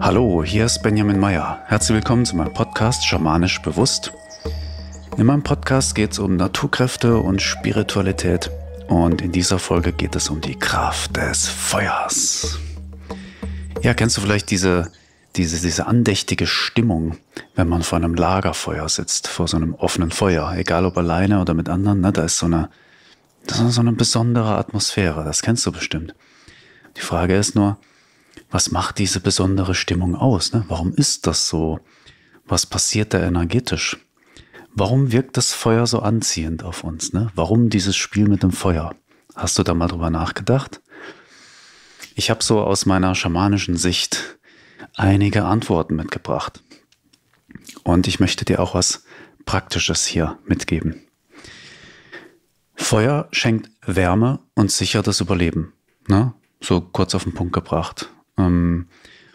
Hallo, hier ist Benjamin Meyer. Herzlich willkommen zu meinem Podcast Schamanisch Bewusst. In meinem Podcast geht es um Naturkräfte und Spiritualität und in dieser Folge geht es um die Kraft des Feuers. Ja, kennst du vielleicht diese, diese, diese andächtige Stimmung, wenn man vor einem Lagerfeuer sitzt, vor so einem offenen Feuer, egal ob alleine oder mit anderen, ne? da ist so eine, das ist so eine besondere Atmosphäre, das kennst du bestimmt. Die Frage ist nur, was macht diese besondere Stimmung aus? Ne? Warum ist das so? Was passiert da energetisch? Warum wirkt das Feuer so anziehend auf uns? Ne? Warum dieses Spiel mit dem Feuer? Hast du da mal drüber nachgedacht? Ich habe so aus meiner schamanischen Sicht einige Antworten mitgebracht. Und ich möchte dir auch was Praktisches hier mitgeben. Feuer schenkt Wärme und sichert das Überleben. Ne? So kurz auf den Punkt gebracht. Ähm,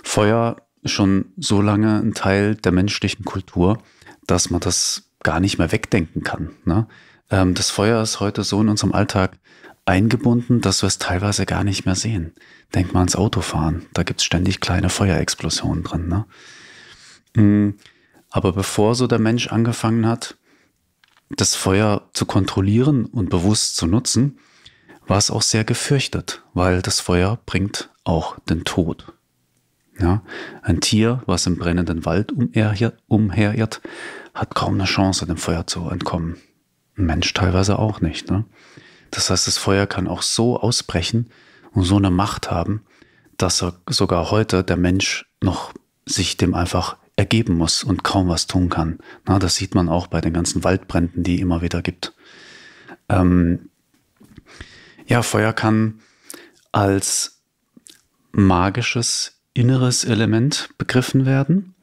Feuer schon so lange ein Teil der menschlichen Kultur, dass man das gar nicht mehr wegdenken kann. Ne? Ähm, das Feuer ist heute so in unserem Alltag eingebunden, dass wir es teilweise gar nicht mehr sehen. Denk mal ans Autofahren. Da gibt es ständig kleine Feuerexplosionen drin. Ne? Mm, aber bevor so der Mensch angefangen hat, das Feuer zu kontrollieren und bewusst zu nutzen, war es auch sehr gefürchtet, weil das Feuer bringt auch den Tod. Ja, ein Tier, was im brennenden Wald umherirrt, hat kaum eine Chance, dem Feuer zu entkommen. Ein Mensch teilweise auch nicht. Ne? Das heißt, das Feuer kann auch so ausbrechen und so eine Macht haben, dass er sogar heute der Mensch noch sich dem einfach ergeben muss und kaum was tun kann. Na, das sieht man auch bei den ganzen Waldbränden, die immer wieder gibt. Ähm, ja, Feuer kann als magisches inneres Element begriffen werden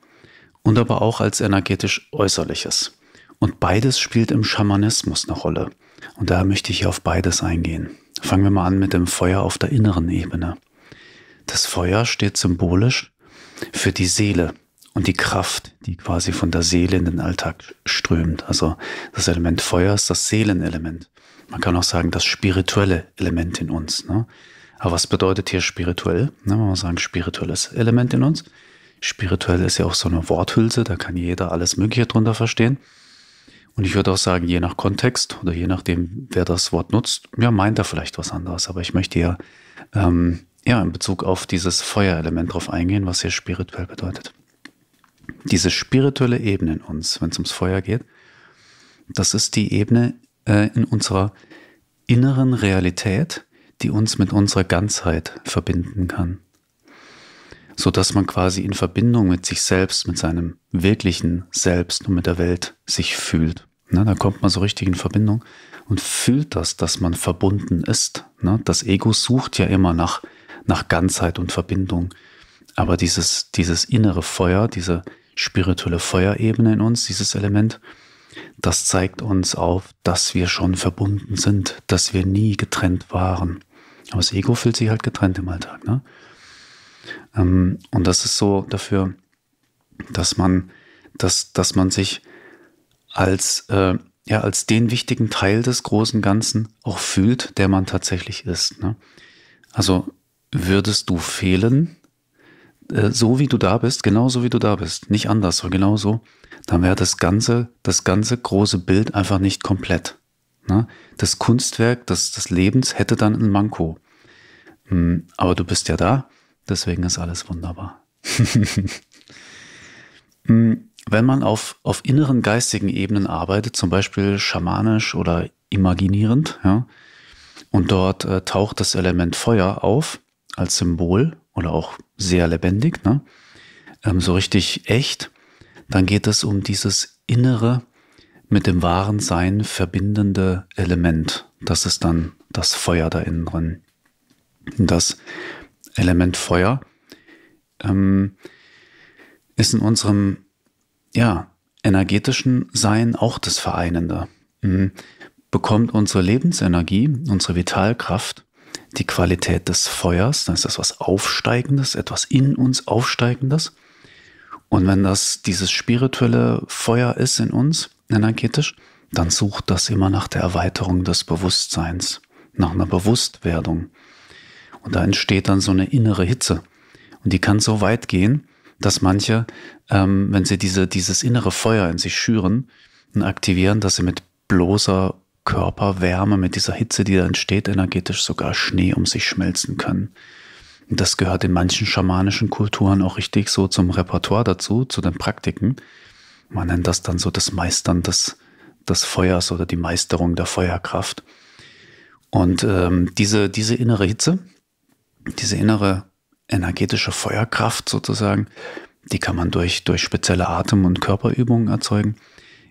und aber auch als energetisch äußerliches. Und beides spielt im Schamanismus eine Rolle. Und da möchte ich auf beides eingehen. Fangen wir mal an mit dem Feuer auf der inneren Ebene. Das Feuer steht symbolisch für die Seele, und die Kraft, die quasi von der Seele in den Alltag strömt. Also das Element Feuer ist das Seelenelement. Man kann auch sagen, das spirituelle Element in uns. Ne? Aber was bedeutet hier spirituell? Ne, man muss sagen, spirituelles Element in uns. Spirituell ist ja auch so eine Worthülse, da kann jeder alles Mögliche drunter verstehen. Und ich würde auch sagen, je nach Kontext oder je nachdem, wer das Wort nutzt, ja, meint er vielleicht was anderes. Aber ich möchte ja, ähm, ja in Bezug auf dieses Feuerelement drauf eingehen, was hier spirituell bedeutet diese spirituelle Ebene in uns, wenn es ums Feuer geht, das ist die Ebene äh, in unserer inneren Realität, die uns mit unserer Ganzheit verbinden kann. So dass man quasi in Verbindung mit sich selbst, mit seinem wirklichen Selbst und mit der Welt sich fühlt. Ne, da kommt man so richtig in Verbindung und fühlt das, dass man verbunden ist. Ne? Das Ego sucht ja immer nach, nach Ganzheit und Verbindung. Aber dieses, dieses innere Feuer, diese spirituelle Feuerebene in uns, dieses Element. Das zeigt uns auf, dass wir schon verbunden sind, dass wir nie getrennt waren. Aber das Ego fühlt sich halt getrennt im Alltag. Ne? Ähm, und das ist so dafür, dass man, dass, dass man sich als, äh, ja, als den wichtigen Teil des großen Ganzen auch fühlt, der man tatsächlich ist. Ne? Also würdest du fehlen, äh, so wie du da bist, genauso wie du da bist, nicht anders, sondern genauso, dann wäre das ganze, das ganze große Bild einfach nicht komplett. Ne? Das Kunstwerk das, des Lebens hätte dann ein Manko. Hm, aber du bist ja da, deswegen ist alles wunderbar. Hm, wenn man auf, auf inneren geistigen Ebenen arbeitet, zum Beispiel schamanisch oder imaginierend, ja, und dort äh, taucht das Element Feuer auf als Symbol, oder auch sehr lebendig, ne? Ähm, so richtig echt, dann geht es um dieses innere, mit dem wahren Sein verbindende Element. Das ist dann das Feuer da innen drin. Das Element Feuer ähm, ist in unserem ja, energetischen Sein auch das Vereinende. Mhm. Bekommt unsere Lebensenergie, unsere Vitalkraft die Qualität des Feuers, dann ist das was Aufsteigendes, etwas in uns Aufsteigendes. Und wenn das dieses spirituelle Feuer ist in uns, energetisch, dann sucht das immer nach der Erweiterung des Bewusstseins, nach einer Bewusstwerdung. Und da entsteht dann so eine innere Hitze. Und die kann so weit gehen, dass manche, ähm, wenn sie diese, dieses innere Feuer in sich schüren und aktivieren, dass sie mit bloßer Körperwärme, mit dieser Hitze, die da entsteht, energetisch sogar Schnee um sich schmelzen können. das gehört in manchen schamanischen Kulturen auch richtig so zum Repertoire dazu, zu den Praktiken. Man nennt das dann so das Meistern des, des Feuers oder die Meisterung der Feuerkraft. Und ähm, diese, diese innere Hitze, diese innere energetische Feuerkraft sozusagen, die kann man durch, durch spezielle Atem- und Körperübungen erzeugen.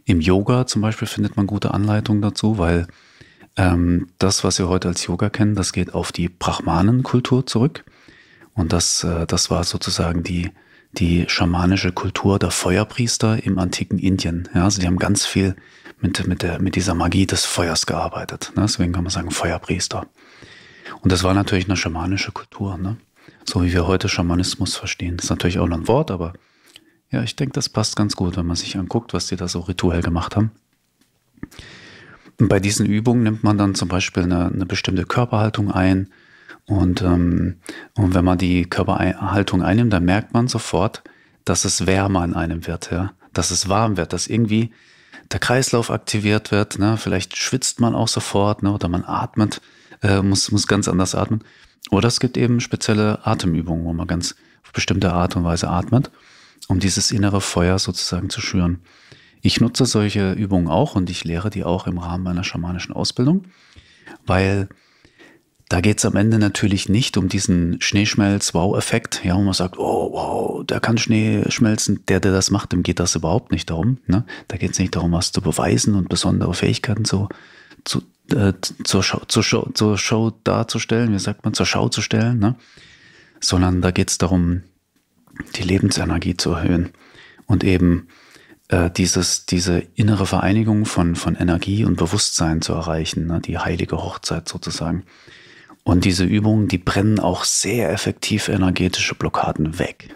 Im Yoga zum Beispiel findet man gute Anleitungen dazu, weil ähm, das, was wir heute als Yoga kennen, das geht auf die Brahmanenkultur zurück. Und das, äh, das war sozusagen die, die schamanische Kultur der Feuerpriester im antiken Indien. Ja, also die haben ganz viel mit, mit, der, mit dieser Magie des Feuers gearbeitet. Ne? Deswegen kann man sagen Feuerpriester. Und das war natürlich eine schamanische Kultur, ne? so wie wir heute Schamanismus verstehen. Das ist natürlich auch noch ein Wort, aber ja, ich denke, das passt ganz gut, wenn man sich anguckt, was die da so rituell gemacht haben. Und bei diesen Übungen nimmt man dann zum Beispiel eine, eine bestimmte Körperhaltung ein. Und, ähm, und wenn man die Körperhaltung einnimmt, dann merkt man sofort, dass es wärmer in einem wird, ja? dass es warm wird, dass irgendwie der Kreislauf aktiviert wird. Ne? Vielleicht schwitzt man auch sofort ne? oder man atmet, äh, muss, muss ganz anders atmen. Oder es gibt eben spezielle Atemübungen, wo man ganz auf bestimmte Art und Weise atmet um dieses innere Feuer sozusagen zu schüren. Ich nutze solche Übungen auch und ich lehre die auch im Rahmen meiner schamanischen Ausbildung, weil da geht es am Ende natürlich nicht um diesen Schneeschmelz-Wow-Effekt, ja, wo man sagt, oh wow, der kann Schnee schmelzen, der, der das macht, dem geht das überhaupt nicht darum. Ne? Da geht es nicht darum, was zu beweisen und besondere Fähigkeiten zu, zu, äh, zur, Show, zur, Show, zur Show darzustellen, wie sagt man, zur Schau zu stellen, ne? sondern da geht es darum, die Lebensenergie zu erhöhen und eben äh, dieses, diese innere Vereinigung von, von Energie und Bewusstsein zu erreichen, ne? die heilige Hochzeit sozusagen. Und diese Übungen, die brennen auch sehr effektiv energetische Blockaden weg.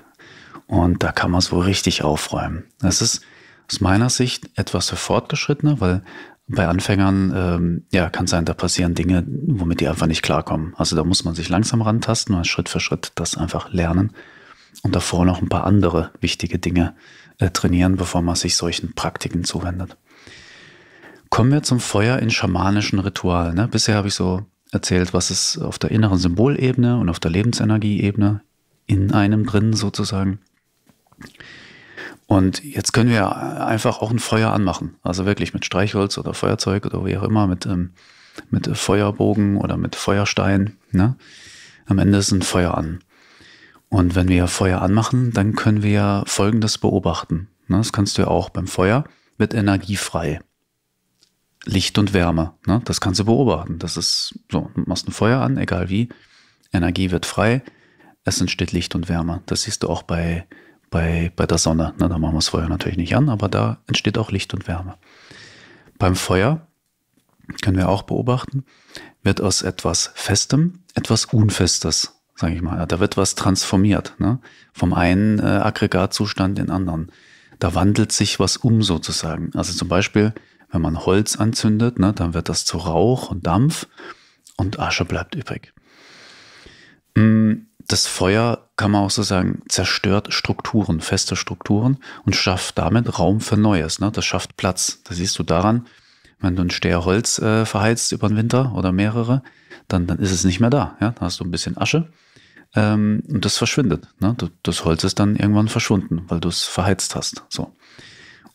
Und da kann man es wohl richtig aufräumen. Das ist aus meiner Sicht etwas für Fortgeschrittene, weil bei Anfängern, ähm, ja, kann sein, da passieren Dinge, womit die einfach nicht klarkommen. Also da muss man sich langsam rantasten und Schritt für Schritt das einfach lernen und davor noch ein paar andere wichtige Dinge äh, trainieren, bevor man sich solchen Praktiken zuwendet. Kommen wir zum Feuer in schamanischen Ritualen. Ne? Bisher habe ich so erzählt, was es auf der inneren Symbolebene und auf der Lebensenergieebene in einem drin sozusagen. Und jetzt können wir einfach auch ein Feuer anmachen. Also wirklich mit Streichholz oder Feuerzeug oder wie auch immer, mit, ähm, mit Feuerbogen oder mit Feuerstein. Ne? Am Ende ist ein Feuer an. Und wenn wir Feuer anmachen, dann können wir ja Folgendes beobachten. Ne, das kannst du ja auch beim Feuer, mit Energie frei. Licht und Wärme, ne, das kannst du beobachten. Das ist so, du machst ein Feuer an, egal wie, Energie wird frei, es entsteht Licht und Wärme. Das siehst du auch bei, bei, bei der Sonne. Na, ne, da machen wir das Feuer natürlich nicht an, aber da entsteht auch Licht und Wärme. Beim Feuer können wir auch beobachten, wird aus etwas Festem etwas Unfestes sage ich mal. Da wird was transformiert, ne? vom einen äh, Aggregatzustand in den anderen. Da wandelt sich was um sozusagen. Also zum Beispiel, wenn man Holz anzündet, ne, dann wird das zu Rauch und Dampf und Asche bleibt übrig. Mm, das Feuer, kann man auch so sagen, zerstört Strukturen, feste Strukturen und schafft damit Raum für Neues. Ne? Das schafft Platz. Das siehst du daran, wenn du ein Steher Holz äh, verheizt über den Winter oder mehrere, dann, dann ist es nicht mehr da. Ja? Dann hast du ein bisschen Asche ähm, und das verschwindet. Ne? Das Holz ist dann irgendwann verschwunden, weil du es verheizt hast. So.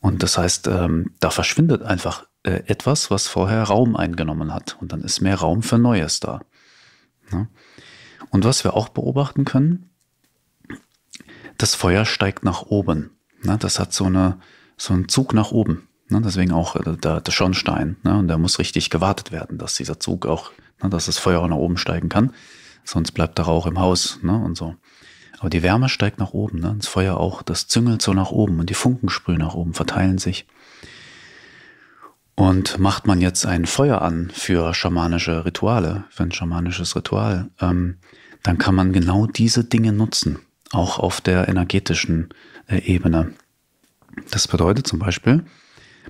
Und das heißt, ähm, da verschwindet einfach äh, etwas, was vorher Raum eingenommen hat. Und dann ist mehr Raum für Neues da. Ne? Und was wir auch beobachten können, das Feuer steigt nach oben. Ne? Das hat so, eine, so einen Zug nach oben. Ne? Deswegen auch äh, der, der Schornstein. Ne? Und da muss richtig gewartet werden, dass dieser Zug auch, ne? dass das Feuer auch nach oben steigen kann sonst bleibt der Rauch im Haus ne? und so. Aber die Wärme steigt nach oben, ne? das Feuer auch, das züngelt so nach oben und die Funken sprühen nach oben, verteilen sich. Und macht man jetzt ein Feuer an für schamanische Rituale, für ein schamanisches Ritual, ähm, dann kann man genau diese Dinge nutzen, auch auf der energetischen äh, Ebene. Das bedeutet zum Beispiel,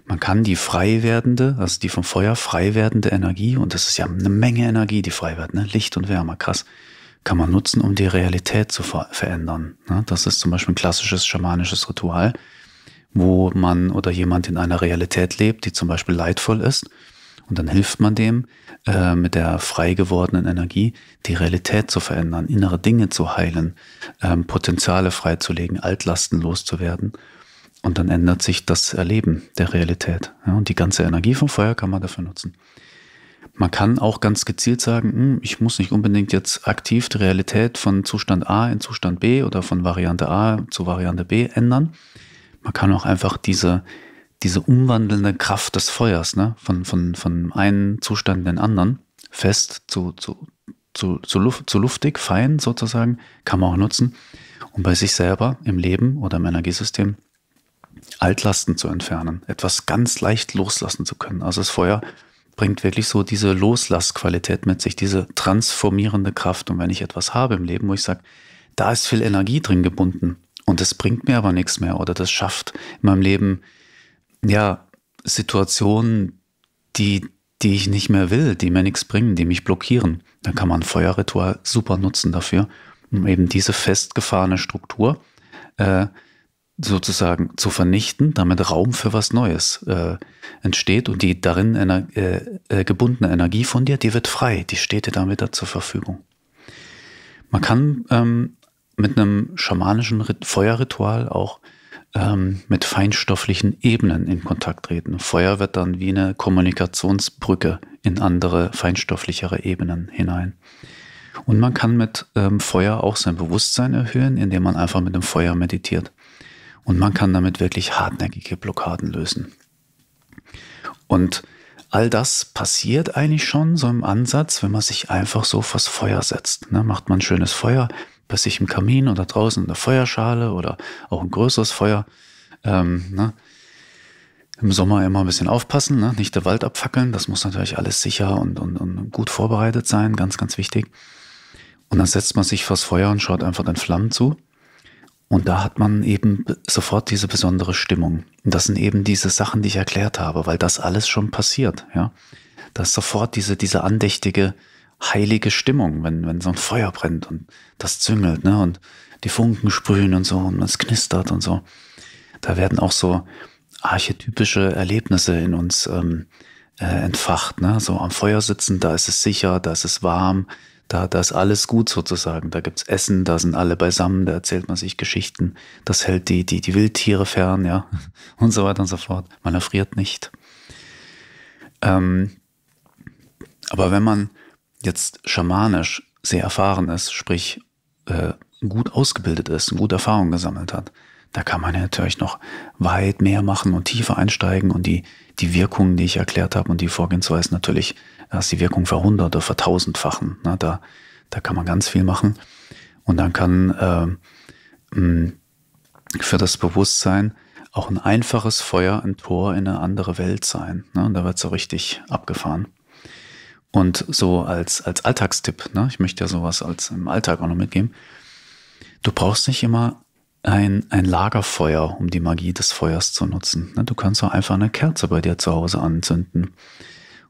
man kann die frei werdende, also die vom Feuer frei werdende Energie, und das ist ja eine Menge Energie, die frei wird, ne? Licht und Wärme, krass, kann man nutzen, um die Realität zu ver verändern. Ne? Das ist zum Beispiel ein klassisches schamanisches Ritual, wo man oder jemand in einer Realität lebt, die zum Beispiel leidvoll ist, und dann hilft man dem äh, mit der frei gewordenen Energie, die Realität zu verändern, innere Dinge zu heilen, ähm, Potenziale freizulegen, Altlasten loszuwerden und dann ändert sich das Erleben der Realität. Ja, und die ganze Energie vom Feuer kann man dafür nutzen. Man kann auch ganz gezielt sagen, hm, ich muss nicht unbedingt jetzt aktiv die Realität von Zustand A in Zustand B oder von Variante A zu Variante B ändern. Man kann auch einfach diese, diese umwandelnde Kraft des Feuers, ne, von, von, von einem Zustand in den anderen, fest zu, zu, zu, zu, luft, zu luftig, fein sozusagen, kann man auch nutzen, um bei sich selber im Leben oder im Energiesystem Altlasten zu entfernen, etwas ganz leicht loslassen zu können. Also das Feuer bringt wirklich so diese Loslassqualität mit sich, diese transformierende Kraft. Und wenn ich etwas habe im Leben, wo ich sage, da ist viel Energie drin gebunden und es bringt mir aber nichts mehr oder das schafft in meinem Leben ja Situationen, die die ich nicht mehr will, die mir nichts bringen, die mich blockieren, dann kann man ein Feuerritual super nutzen dafür, um eben diese festgefahrene Struktur äh, sozusagen zu vernichten, damit Raum für was Neues äh, entsteht und die darin ener äh, äh gebundene Energie von dir, die wird frei, die steht dir damit zur Verfügung. Man kann ähm, mit einem schamanischen Rit Feuerritual auch ähm, mit feinstofflichen Ebenen in Kontakt treten. Feuer wird dann wie eine Kommunikationsbrücke in andere feinstofflichere Ebenen hinein. Und man kann mit ähm, Feuer auch sein Bewusstsein erhöhen, indem man einfach mit dem Feuer meditiert. Und man kann damit wirklich hartnäckige Blockaden lösen. Und all das passiert eigentlich schon so im Ansatz, wenn man sich einfach so vors Feuer setzt. Ne, macht man ein schönes Feuer bei sich im Kamin oder draußen in der Feuerschale oder auch ein größeres Feuer. Ähm, ne, im Sommer immer ein bisschen aufpassen, ne? nicht der Wald abfackeln. Das muss natürlich alles sicher und, und, und gut vorbereitet sein, ganz, ganz wichtig. Und dann setzt man sich vors Feuer und schaut einfach den Flammen zu. Und da hat man eben sofort diese besondere Stimmung. Und das sind eben diese Sachen, die ich erklärt habe, weil das alles schon passiert, ja. Das ist sofort diese, diese andächtige, heilige Stimmung, wenn, wenn so ein Feuer brennt und das züngelt, ne, und die Funken sprühen und so und es knistert und so. Da werden auch so archetypische Erlebnisse in uns ähm, äh, entfacht, ne, so am Feuer sitzen, da ist es sicher, da ist es warm, da, da ist alles gut sozusagen. Da gibt es Essen, da sind alle beisammen, da erzählt man sich Geschichten. Das hält die, die, die Wildtiere fern, ja. Und so weiter und so fort. Man erfriert nicht. Ähm, aber wenn man jetzt schamanisch sehr erfahren ist, sprich äh, gut ausgebildet ist, gute Erfahrungen gesammelt hat, da kann man natürlich noch weit mehr machen und tiefer einsteigen und die, die Wirkung, die ich erklärt habe und die Vorgehensweise natürlich dass die Wirkung verhundert oder vertausendfachen. Na, da, da kann man ganz viel machen. Und dann kann äh, für das Bewusstsein auch ein einfaches Feuer ein Tor in eine andere Welt sein. Ne? Und da wird so richtig abgefahren. Und so als, als Alltagstipp, ne? ich möchte ja sowas als im Alltag auch noch mitgeben. Du brauchst nicht immer ein, ein Lagerfeuer, um die Magie des Feuers zu nutzen. Ne, du kannst auch einfach eine Kerze bei dir zu Hause anzünden.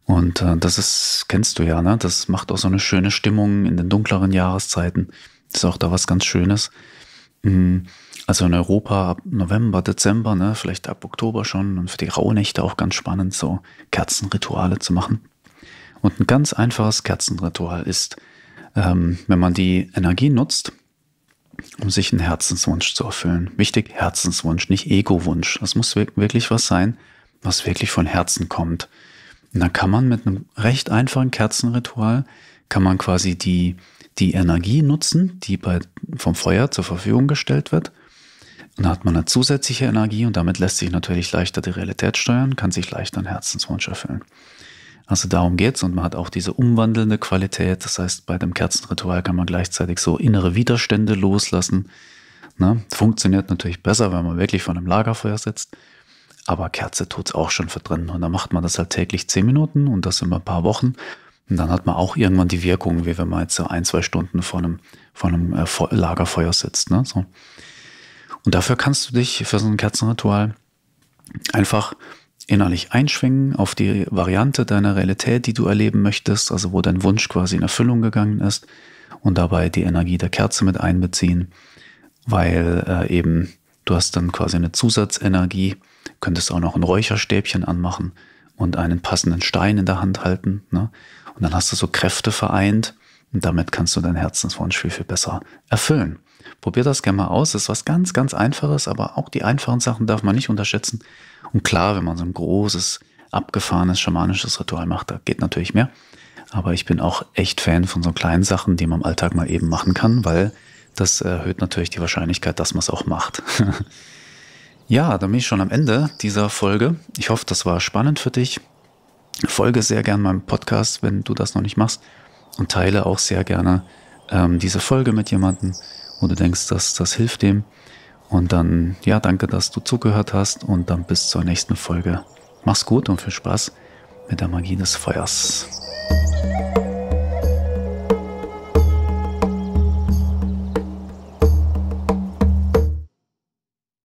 Und äh, das ist, kennst du ja, ne? Das macht auch so eine schöne Stimmung in den dunkleren Jahreszeiten. Das ist auch da was ganz Schönes. Mm, also in Europa ab November, Dezember, ne? vielleicht ab Oktober schon und für die Rauhnächte auch ganz spannend, so Kerzenrituale zu machen. Und ein ganz einfaches Kerzenritual ist, ähm, wenn man die Energie nutzt, um sich einen Herzenswunsch zu erfüllen. Wichtig, Herzenswunsch, nicht Ego-Wunsch. Das muss wirklich was sein, was wirklich von Herzen kommt. Und dann kann man mit einem recht einfachen Kerzenritual, kann man quasi die, die Energie nutzen, die bei, vom Feuer zur Verfügung gestellt wird. Und dann hat man eine zusätzliche Energie und damit lässt sich natürlich leichter die Realität steuern, kann sich leichter einen Herzenswunsch erfüllen. Also darum geht's und man hat auch diese umwandelnde Qualität. Das heißt, bei dem Kerzenritual kann man gleichzeitig so innere Widerstände loslassen. Ne? Funktioniert natürlich besser, wenn man wirklich vor einem Lagerfeuer sitzt. Aber Kerze tut's auch schon für Und dann macht man das halt täglich zehn Minuten und das immer ein paar Wochen. Und dann hat man auch irgendwann die Wirkung, wie wenn man jetzt so ein, zwei Stunden vor einem, vor einem äh, Lagerfeuer sitzt. Ne? So. Und dafür kannst du dich für so ein Kerzenritual einfach innerlich einschwingen auf die Variante deiner Realität, die du erleben möchtest, also wo dein Wunsch quasi in Erfüllung gegangen ist und dabei die Energie der Kerze mit einbeziehen, weil äh, eben du hast dann quasi eine Zusatzenergie, könntest auch noch ein Räucherstäbchen anmachen und einen passenden Stein in der Hand halten. Ne? Und dann hast du so Kräfte vereint und damit kannst du deinen Herzenswunsch viel, viel besser erfüllen. Probier das gerne mal aus. Das ist was ganz, ganz Einfaches, aber auch die einfachen Sachen darf man nicht unterschätzen. Und klar, wenn man so ein großes, abgefahrenes, schamanisches Ritual macht, da geht natürlich mehr. Aber ich bin auch echt Fan von so kleinen Sachen, die man im Alltag mal eben machen kann, weil das erhöht natürlich die Wahrscheinlichkeit, dass man es auch macht. ja, dann bin ich schon am Ende dieser Folge. Ich hoffe, das war spannend für dich. Folge sehr gern meinem Podcast, wenn du das noch nicht machst. Und teile auch sehr gerne ähm, diese Folge mit jemandem, wo du denkst, dass das hilft dem. Und dann, ja, danke, dass du zugehört hast und dann bis zur nächsten Folge. Mach's gut und viel Spaß mit der Magie des Feuers.